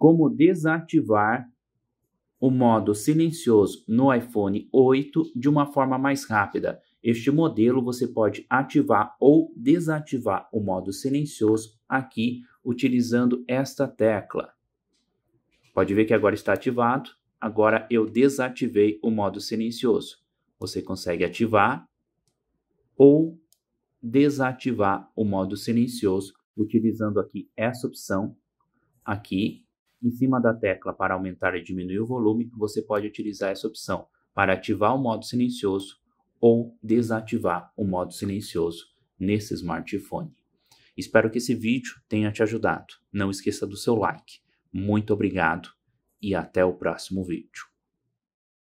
como desativar o modo silencioso no iPhone 8 de uma forma mais rápida. Este modelo você pode ativar ou desativar o modo silencioso aqui utilizando esta tecla. Pode ver que agora está ativado. Agora eu desativei o modo silencioso. Você consegue ativar ou desativar o modo silencioso utilizando aqui essa opção aqui em cima da tecla para aumentar e diminuir o volume, você pode utilizar essa opção para ativar o modo silencioso ou desativar o modo silencioso nesse smartphone. Espero que esse vídeo tenha te ajudado. Não esqueça do seu like. Muito obrigado e até o próximo vídeo.